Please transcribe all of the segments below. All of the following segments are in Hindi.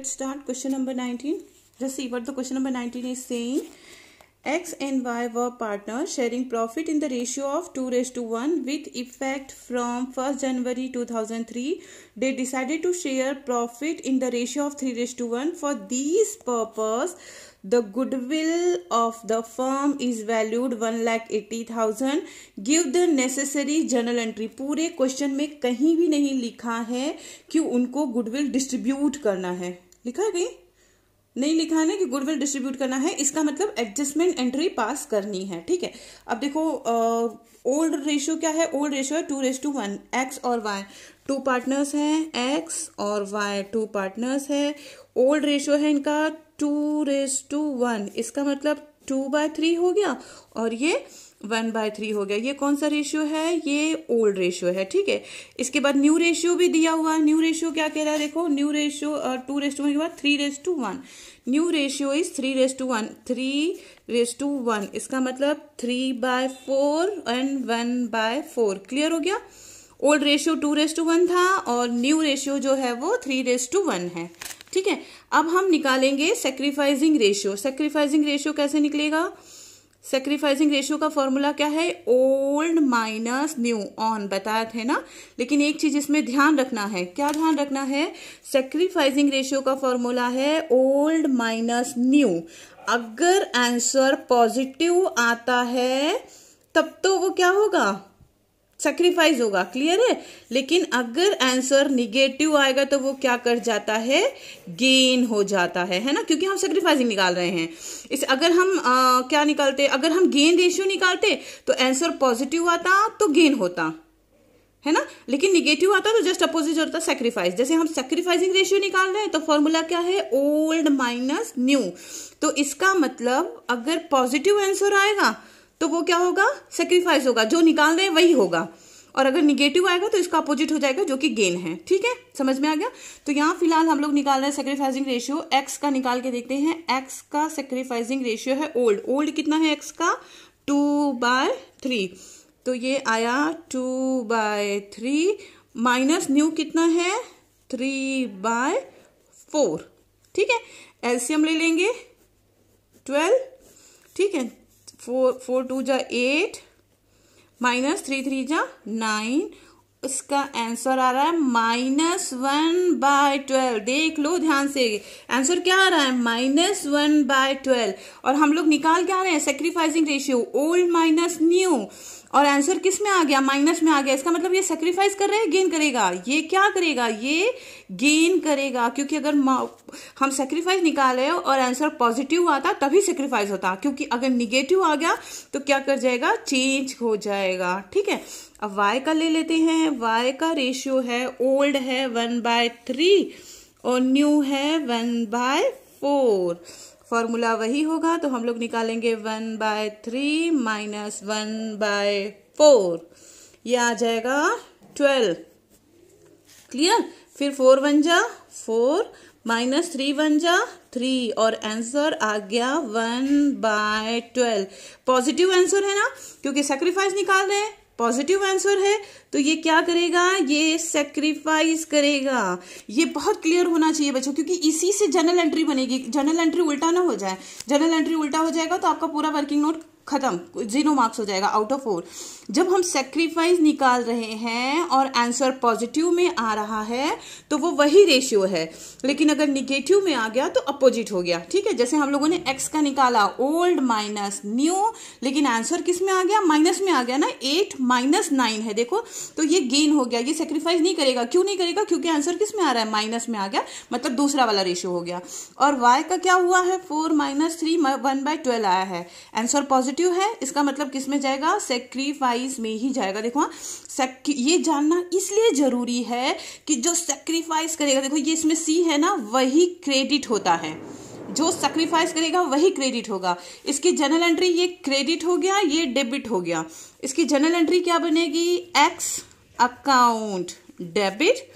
Let's start question number 19. Just see what the question number 19 is saying. X and Y were partners sharing profit in the ratio of 2 raised to 1 with effect from 1st January 2003. They decided to share profit in the ratio of 3 raised to 1. For these purpose, the goodwill of the firm is valued one lakh eighty thousand give the necessary journal entry पूरे क्वेश्चन में कहीं भी नहीं लिखा है कि उनको गुडविल डिस्ट्रीब्यूट करना है लिखा है कहीं नहीं लिखा है ना कि गुडविल डिस्ट्रीब्यूट करना है इसका मतलब एडजस्टमेंट एंट्री पास करनी है ठीक है अब देखो ओल्ड रेशियो क्या है ओल्ड रेशियो है two is to one X और वाई टू पार्टनर्स हैं एक्स और वाई टू पार्टनर्स है ओल्ड रेशियो है इनका टू रेस टू वन इसका मतलब टू बाय थ्री हो गया और ये वन बाय थ्री हो गया ये कौन सा रेशियो है ये ओल्ड रेशियो है ठीक है इसके बाद न्यू रेशियो भी दिया हुआ है न्यू रेशियो क्या कह रहा है देखो new ratio two is to one के बाद three is to one new ratio is three is to one three is to one इसका मतलब three by four and one by four clear हो गया old ratio two is to one था और न्यू रेशियो जो है वो थ्री रेस टू वन है ठीक है अब हम निकालेंगे सेक्रीफाइजिंग रेशियो सेक्रीफाइजिंग रेशियो कैसे निकलेगा सेक्रीफाइसिंग रेशियो का फॉर्मूला क्या है ओल्ड माइनस न्यू ऑन बताया थे ना लेकिन एक चीज इसमें ध्यान रखना है क्या ध्यान रखना है सेक्रीफाइसिंग रेशियो का फॉर्मूला है ओल्ड माइनस न्यू अगर आंसर पॉजिटिव आता है तब तो वो क्या होगा सेक्रीफाइस होगा क्लियर है लेकिन अगर आंसर निगेटिव आएगा तो वो क्या कर जाता है गेन हो जाता है है ना क्योंकि हम सेक्रीफाइसिंग निकाल रहे हैं इस अगर हम आ, क्या निकालते अगर हम गेन रेशियो निकालते तो आंसर पॉजिटिव आता तो गेन होता है ना लेकिन निगेटिव आता तो जस्ट अपोजिट होता है सेक्रीफाइस जैसे हम सेक्रीफाइसिंग रेशियो निकाल रहे हैं तो फॉर्मूला क्या है ओल्ड माइनस न्यू तो इसका मतलब अगर पॉजिटिव आंसर आएगा तो वो क्या होगा सेक्रीफाइस होगा जो निकाल रहे हैं वही होगा और अगर निगेटिव आएगा तो इसका अपोजिट हो जाएगा जो कि गेन है ठीक है समझ में आ गया तो यहाँ फिलहाल हम लोग निकाल रहे हैं सेक्रीफाइसिंग रेशियो एक्स का निकाल के देखते हैं एक्स का सेक्रीफाइसिंग रेशियो है ओल्ड ओल्ड कितना है एक्स का टू बाय थ्री तो ये आया two by three minus new कितना है थ्री बाय फोर ठीक है एल्सियम ले लेंगे ट्वेल्व ठीक है फोर फोर टू जा एट माइनस थ्री थ्री जा नाइन इसका आंसर आ रहा है माइनस वन बाय ट्वेल्व देख लो ध्यान से आंसर क्या आ रहा है माइनस वन बाय ट्वेल्व और हम लोग निकाल क्या रहे हैं sacrificing ratio old minus new और आंसर किस में आ गया माइनस में आ गया इसका मतलब ये सेक्रीफाइस कर रहे हैं गेन करेगा ये क्या करेगा ये गेन करेगा क्योंकि अगर हम सेक्रीफाइस निकाल रहे हो और आंसर पॉजिटिव आता तभी सेक्रीफाइस होता क्योंकि अगर निगेटिव आ गया तो क्या कर जाएगा चेंज हो जाएगा ठीक है अब वाई का ले लेते हैं वाई का रेशियो है ओल्ड है वन बाय थ्री और न्यू है वन बाय फोर फॉर्मूला वही होगा तो हम लोग निकालेंगे one by three minus one by four यह आ जाएगा ट्वेल्व क्लियर फिर फोर वन जा फोर माइनस थ्री वन जा थ्री और आंसर आ गया one by twelve positive answer है ना क्योंकि सेक्रीफाइस निकाल रहे हैं पॉजिटिव आंसर है तो ये क्या करेगा ये सेक्रीफाइस करेगा ये बहुत क्लियर होना चाहिए बच्चों क्योंकि इसी से जनरल एंट्री बनेगी जनरल एंट्री उल्टा ना हो जाए जनरल एंट्री उल्टा हो जाएगा तो आपका पूरा वर्किंग नोट खत्म जीरो मार्क्स हो जाएगा आउट ऑफ फोर जब हम सेक्रीफाइस निकाल रहे हैं और आंसर पॉजिटिव में आ रहा है तो वो वही रेशियो है लेकिन अगर निगेटिव में आ गया तो अपोजिट हो गया ठीक है जैसे हम लोगों ने एक्स का निकाला ओल्ड माइनस न्यू लेकिन आंसर किस में आ गया माइनस में आ गया ना एट माइनस नाइन है देखो तो ये गेन हो गया ये सेक्रीफाइस नहीं करेगा क्यों नहीं करेगा क्योंकि आंसर किस में आ रहा है माइनस में आ गया मतलब दूसरा वाला रेशियो हो गया और वाई का क्या हुआ है four minus three one by twelve आया है आंसर पॉजिटिव पॉजिटिव है इसका मतलब किस में जाएगा सेक्रीफाइस में ही जाएगा देखो हाँ, ये जानना इसलिए जरूरी है कि जो सेक्रीफाइस करेगा देखो ये इसमें सी है ना वही क्रेडिट होता है जो सेक्रीफाइस करेगा वही क्रेडिट होगा इसकी जनरल एंट्री ये क्रेडिट हो गया ये डेबिट हो गया इसकी जनरल एंट्री क्या बनेगी एक्स अकाउंट डेबिट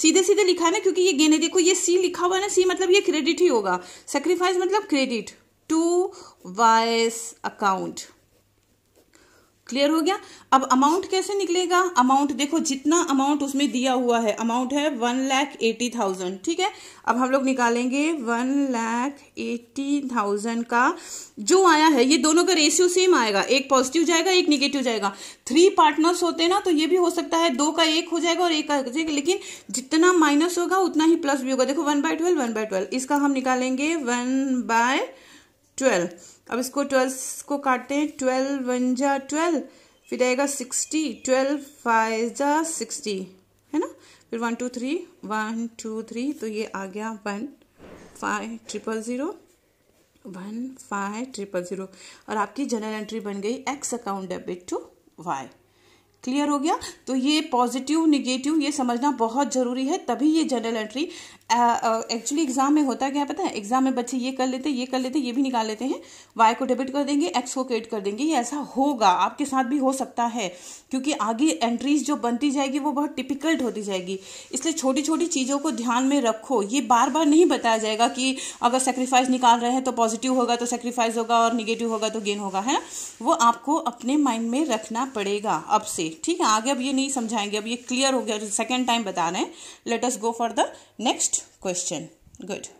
सीधे सीधे लिखा है ना क्योंकि ये गेने देखो ये सी लिखा हुआ है ना सी मतलब ये क्रेडिट ही होगा सेक्रीफाइस मतलब credit to Y's account clear हो गया अब अमाउंट कैसे निकलेगा अमाउंट देखो जितना अमाउंट उसमें दिया हुआ है अमाउंट है वन लैख एटी थाउजेंड ठीक है अब हम लोग निकालेंगे वन लैख एटी थाउजेंड का जो आया है ये दोनों का रेशियो सेम आएगा एक पॉजिटिव जाएगा एक निगेटिव जाएगा थ्री पार्टनर्स होते हैं ना तो ये भी हो सकता है दो का एक हो जाएगा और एक का लेकिन जितना माइनस होगा उतना ही प्लस भी होगा देखो one by twelve one by twelve इसका हम निकालेंगे वन बाय ट्वेल्व अब इसको ट्वेल्व को काटते हैं ट्वेल्व वन जा ट्वेल्व फिर आएगा सिक्सटी ट्वेल्व फाइव जा सिक्सटी है ना फिर one two three one two three तो ये आ गया one five triple zero one five triple zero और आपकी जनरल एंट्री बन गई X account debit to Y clear हो गया तो ये पॉजिटिव निगेटिव ये समझना बहुत ज़रूरी है तभी ये जनरल एंट्री एक्चुअली एग्जाम में होता क्या पता है एग्जाम में बच्चे ये कर लेते हैं ये कर लेते ये भी निकाल लेते हैं वाई को डेबिट कर देंगे एक्स को क्रेड कर देंगे ये ऐसा होगा आपके साथ भी हो सकता है क्योंकि आगे एंट्रीज जो बनती जाएगी वो बहुत टिपिकल्ट होती जाएगी इसलिए छोटी छोटी चीज़ों को ध्यान में रखो ये बार बार नहीं बताया जाएगा कि अगर सेक्रीफाइस निकाल रहे हैं तो पॉजिटिव होगा तो सेक्रीफाइस होगा और निगेटिव होगा तो गेन होगा है वो आपको अपने माइंड में रखना पड़ेगा अब से एक ठीक है आगे अब ये नहीं समझाएंगे अब ये क्लियर हो गया सेकेंड टाइम बता रहे हैं let's go for the next question good